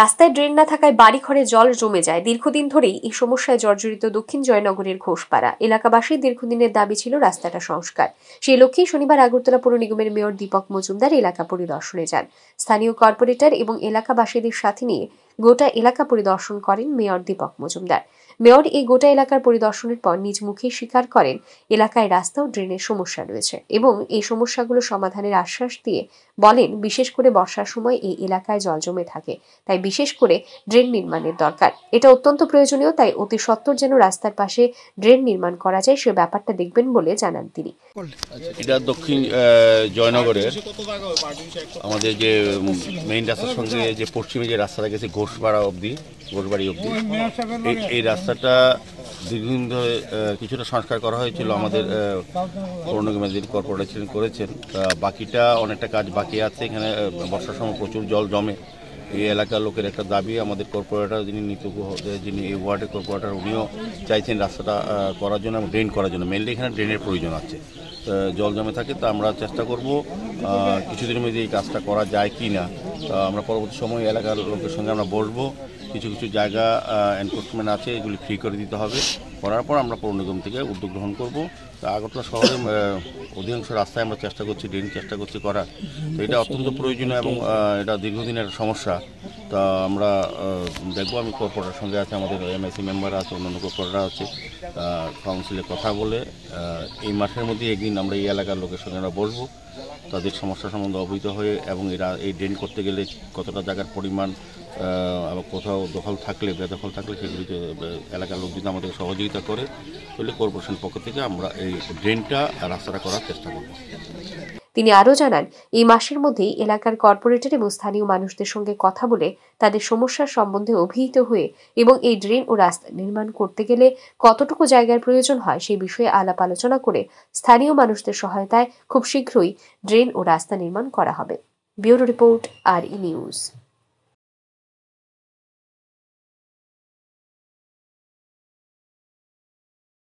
রাস্তায় ড্রেন না থাকায় ঘরে জল জমে যায় দীর্ঘদিন ধরেই এই সমস্যায় জর্জরিত দক্ষিণ জয়নগরের ঘোষপাড়া এলাকাবাসীর দীর্ঘদিনের দাবি ছিল রাস্তাটা সংস্কার সেই লক্ষ্যে শনিবার আগরতলা পৌর নিগমের মেয়র দীপক মজুমদার এলাকা পরিদর্শনে যান স্থানীয় কর্পোরেটর এবং এলাকাবাসীদের সাথে নিয়ে গোটা এলাকা পরিদর্শন করেন মেয়র দীপক মজুমদার মেয়র এই গোটা এলাকার পরিদর্শনের পর নিজ মুখে স্বীকার করেন এলাকায় রাস্তা ও ড্রেনের সমস্যা রয়েছে এবং এই সমস্যাগুলো সমাধানের আশ্বাস দিয়ে বলেন বিশেষ করে বর্ষার সময় এই এলাকায় জল জমে থাকে তাই বিশেষ করে ড্রেন নির্মাণের দরকার এটা অত্যন্ত প্রয়োজনীয় তাই অতি সত্বর যেন রাস্তার পাশে ড্রেন নির্মাণ করা যায় সে ব্যাপারটা দেখবেন বলে জানান তিনি দক্ষিণ জয়নগরের আমাদের যে মেইন রাস্তার সঙ্গে যে পশ্চিমে যে রাস্তাটা গেছে ঘোষপাড়া অবধি ঘোষবাড়ি অবধি এই রাস্তাটা দীর্ঘদিন ধরে কিছুটা সংস্কার করা হয়েছিল আমাদের পৌরনিগমের যিনি কর্পোরেশন করেছেন বাকিটা অনেকটা কাজ বাকি আছে এখানে বর্ষার সময় প্রচুর জল জমে এই এলাকার লোকের একটা দাবি আমাদের কর্পোরেটর যিনি নিতু যিনি এই ওয়ার্ডের কর্পোরেটর উনিও চাইছেন রাস্তাটা করার জন্য এবং ড্রেন করার জন্য মেনলি এখানে ড্রেনের প্রয়োজন আছে জল জমে থাকে তা আমরা চেষ্টা করব কিছুদিনের মধ্যে এই কাজটা করা যায় কি না আমরা পরবর্তী সময় এলাকার লোকের সঙ্গে আমরা বসবো কিছু কিছু জায়গা এনফোর্সমেন্ট আছে এগুলি ফ্রি করে দিতে হবে করার পর আমরা পৌর নিগম থেকে উদ্যোগ গ্রহণ করব তা আগরতলা শহরে অধিকাংশ রাস্তায় আমরা চেষ্টা করছি ড্রেন চেষ্টা করছি করার তো এটা অত্যন্ত প্রয়োজনীয় এবং এটা দীর্ঘদিনের সমস্যা তা আমরা দেখবো আমি কর্পোরেটার সঙ্গে আছে আমাদের এমএসি মেম্বার আছে অন্যান্য কর্পোরেটার আছে কাউন্সিলে কথা বলে এই মাসের মধ্যে একদিন আমরা এই এলাকার লোকের সঙ্গে আমরা বসবো তাদের সমস্যা সম্বন্ধে অবহিত হয়ে এবং এরা এই ড্রেন করতে গেলে কতটা জায়গার পরিমাণ কোথাও দখল থাকলে বেদখল থাকলে সেগুলি এলাকার লোক যদি আমাদের সহযোগিতা করে তাহলে কর্পোরেশন পক্ষ থেকে আমরা এই ড্রেনটা রাস্তাটা করার চেষ্টা করব তিনি আরও জানান এই মাসের মধ্যেই এলাকার কর্পোরেটর এবং স্থানীয় মানুষদের সঙ্গে কথা বলে তাদের সমস্যার সম্বন্ধে অভিহিত হয়ে এবং এই ড্রেন ও রাস্তা নির্মাণ করতে গেলে কতটুকু জায়গার প্রয়োজন হয় সেই বিষয়ে আলাপ আলোচনা করে স্থানীয় মানুষদের সহায়তায় খুব শীঘ্রই ড্রেন ও রাস্তা নির্মাণ করা হবে ব্যুরো রিপোর্ট আর ই নিউজ